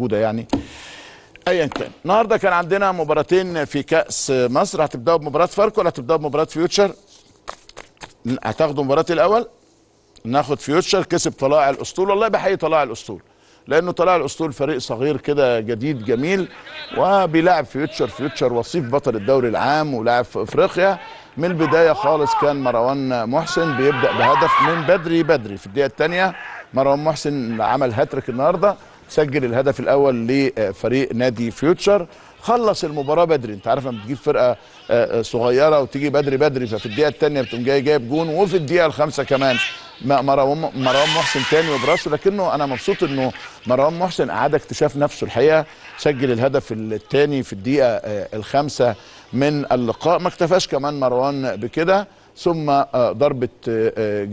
موجوده يعني ايا كان النهارده كان عندنا مباراتين في كاس مصر هتبداوا بمباراه فاركو ولا هتبداوا بمباراه فيوتشر هتاخدوا مباراه الاول ناخد فيوتشر كسب طلائع الاسطول والله بحيي طلائع الاسطول لانه طلائع الاسطول فريق صغير كده جديد جميل وبيلعب فيوتشر فيوتشر وصيف بطل الدوري العام ولاعب في افريقيا من البدايه خالص كان مروان محسن بيبدا بهدف من بدري بدري في الدقيقه الثانيه مروان محسن عمل هاتريك النهارده سجل الهدف الاول لفريق نادي فيوتشر خلص المباراه بدري انت عارف لما بتجيب فرقه آه، آه، صغيره وتيجي بدري بدري ففي الدقيقه الثانيه بتقوم جاي جايب جون وفي الدقيقه الخامسه كمان مروان محسن تاني وبراسه لكنه انا مبسوط انه مروان محسن اعاد اكتشاف نفسه الحقيقه سجل الهدف الثاني في الدقيقه آه، الخامسه من اللقاء ما اكتفاش كمان مروان بكده ثم ضربه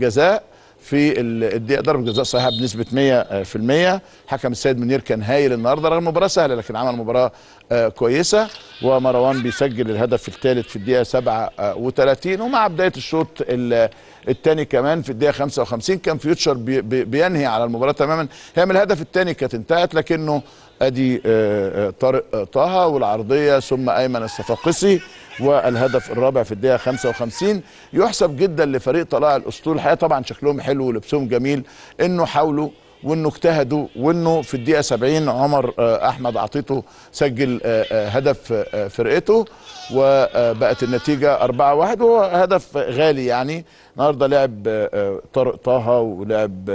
جزاء في الدقيقة ضربه جزاء صحيحه بنسبه 100% حكم السيد منير كان هايل النهارده رغم مباراه سهله لكن عمل مباراه آه، كويسه ومروان بيسجل الهدف الثالث في الدقيقه 37 ومع بدايه الشوط الثاني كمان في الدقيقه 55 كان فيوتشر بينهي على المباراه تماما هي من الهدف الثاني كانت انتهت لكنه ادي آه، آه، طارق آه، طه والعرضيه ثم ايمن الصفاقسي والهدف الرابع في الدقيقه 55 يحسب جدا لفريق طلائع الاسطول الحقيقه طبعا شكلهم حلو ولبسهم جميل انه حاولوا وانه اجتهدوا وانه في الدقيقه 70 عمر احمد عطيته سجل هدف فرقته وبقت النتيجه 4-1 وهو هدف غالي يعني النهارده لعب طارق طه ولعب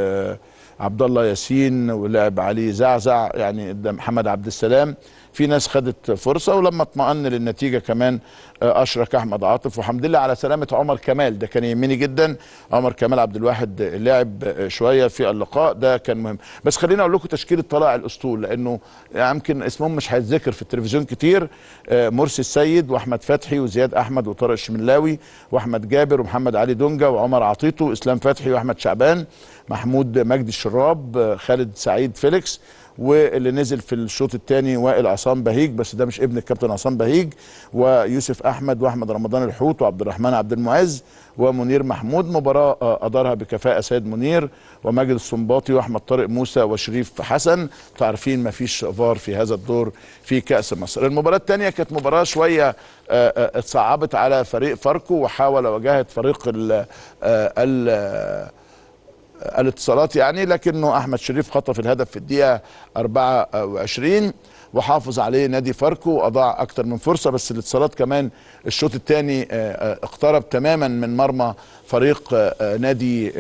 عبد الله ياسين ولعب علي زعزع يعني قدام محمد عبد السلام في ناس خدت فرصه ولما اطمأن للنتيجه كمان آه، اشرك احمد عاطف وحمد لله على سلامه عمر كمال ده كان يهمني جدا عمر كمال عبد الواحد لعب آه، شويه في اللقاء ده كان مهم بس خليني اقول لكم تشكيله طلائع الاسطول لانه يمكن اسمهم مش هيتذكر في التلفزيون كتير آه، مرسي السيد واحمد فتحي وزياد احمد وطارق الشملاوي واحمد جابر ومحمد علي دونجا وعمر عطيطو اسلام فتحي واحمد شعبان محمود مجدي الشراب خالد سعيد فيليكس واللي نزل في الشوط الثاني وائل عصام بهيج بس ده مش ابن الكابتن عصام بهيج ويوسف احمد واحمد رمضان الحوت وعبد الرحمن عبد المعز ومنير محمود مباراه آه، ادارها بكفاءه سيد منير وماجد الصنباطي واحمد طارق موسى وشريف حسن عارفين ما فيش فار في هذا الدور في كاس مصر المباراه الثانيه كانت مباراه شويه آه، آه، اتصعبت على فريق فاركو وحاول واجهت فريق ال الاتصالات يعني لكنه احمد شريف خطف الهدف في الدقيقه 24 وحافظ عليه نادي فاركو اضاع اكتر من فرصه بس الاتصالات كمان الشوط الثاني آه، آه، اقترب تماما من مرمى فريق آه، نادي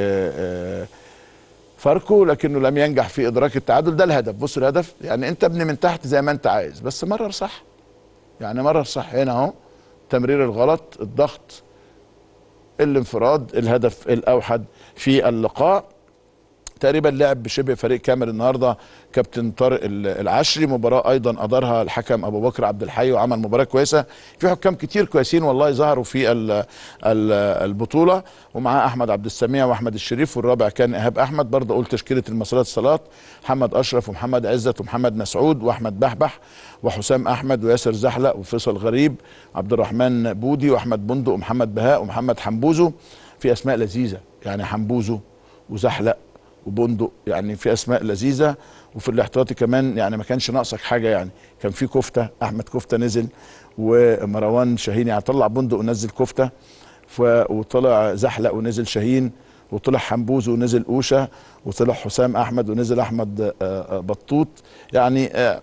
فاركو لكنه لم ينجح في ادراك التعادل ده الهدف بص الهدف يعني انت ابني من تحت زي ما انت عايز بس مرر صح يعني مرر صح هنا اهو تمرير الغلط الضغط الانفراد الهدف الاوحد في اللقاء تقريبا لعب بشبه فريق كامل النهارده كابتن طارق العشري مباراه ايضا ادارها الحكم ابو بكر عبد الحي وعمل مباراه كويسه في حكام كتير كويسين والله ظهروا في البطوله ومعاه احمد عبد السميع واحمد الشريف والرابع كان ايهاب احمد برضه قلت تشكيله المصريات الصلاه محمد اشرف ومحمد عزت ومحمد مسعود واحمد بحبح وحسام احمد وياسر زحلق وفيصل غريب عبد الرحمن بودي واحمد بندق ومحمد بهاء ومحمد حمبوزو في اسماء لذيذه يعني حمبوزو وزحلق وبندق يعني في اسماء لذيذه وفي الاحتياطي كمان يعني ما كانش ناقصك حاجه يعني كان في كفته احمد كفته نزل ومروان شاهين يعني طلع بندق ونزل كفته ف... وطلع زحلق ونزل شاهين وطلع حمبوز ونزل اوشه وطلع حسام احمد ونزل احمد آه، آه، بطوط يعني آه،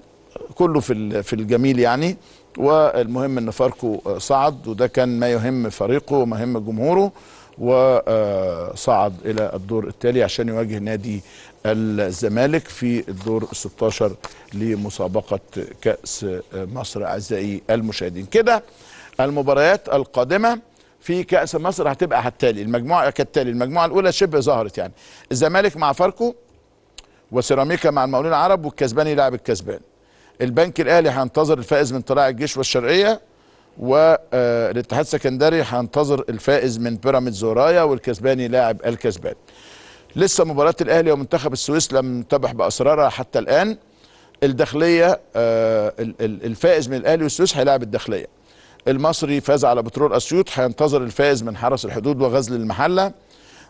كله في في الجميل يعني والمهم ان فاركو صعد وده كان ما يهم فريقه وما يهم جمهوره وصعد إلى الدور التالي عشان يواجه نادي الزمالك في الدور 16 لمسابقة كأس مصر أعزائي المشاهدين كده المباريات القادمة في كأس مصر هتبقى التالي المجموعة كالتالي المجموعة الأولى شبه ظهرت يعني الزمالك مع فاركو وسيراميكا مع المقاولين العرب والكسبان يلعب الكسبان البنك الأهلي هينتظر الفائز من طلائع الجيش والشرقية والاتحاد السكندري هينتظر الفائز من بيراميدز ورايا والكسباني لاعب الكسبان لسه مباراة الأهلي ومنتخب السويس لم تبح بأسرارها حتى الآن الداخلية آه، الفائز من الأهلي والسويس هيلاعب الداخلية المصري فاز على بترول أسيوط هينتظر الفائز من حرس الحدود وغزل المحلة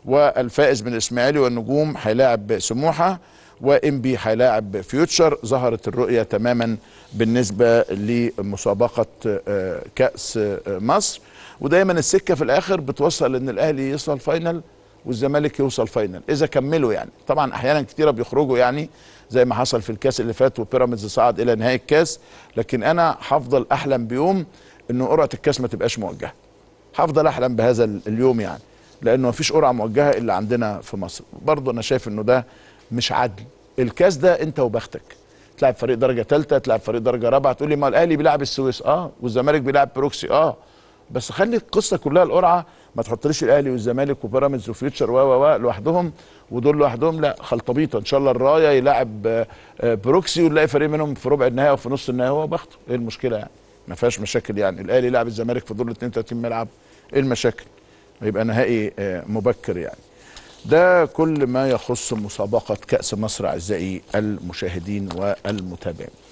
والفائز من الإسماعيلي والنجوم هيلاعب سموحة بي هيلاعب فيوتشر ظهرت الرؤية تماما بالنسبة لمسابقة آه، كأس آه، مصر ودايما السكة في الآخر بتوصل إن الأهلي يوصل فاينل والزمالك يوصل فاينل إذا كملوا يعني طبعا أحيانا كتيرة بيخرجوا يعني زي ما حصل في الكاس اللي فات وبيراميدز صعد إلى نهاية الكاس لكن أنا هفضل أحلم بيوم إن قرعة الكاس ما تبقاش موجهة هفضل أحلم بهذا اليوم يعني لأنه ما فيش قرعة موجهة إلا عندنا في مصر برضه أنا شايف إنه ده مش عدل الكاس ده انت وبختك تلعب فريق درجه ثالثه تلعب فريق درجه رابعه تقول لي ما الاهلي بيلعب السويس اه والزمالك بيلعب بروكسي اه بس خلي القصه كلها القرعه ما تحطليش الاهلي والزمالك وبيراميدز وفيوتشر و و لوحدهم ودول لوحدهم لا خلطبيطه ان شاء الله الرايه يلعب آه، بروكسي ونلاقي فريق منهم في ربع النهائي وفي نص النهائي هو بخته ايه المشكله يعني ما فيهاش مشاكل يعني الاهلي لعب الزمالك في دور 32 ملعب ايه المشاكل يبقى نهائي آه، مبكر يعني ده كل ما يخص مسابقة كأس مصر أعزائي المشاهدين والمتابعين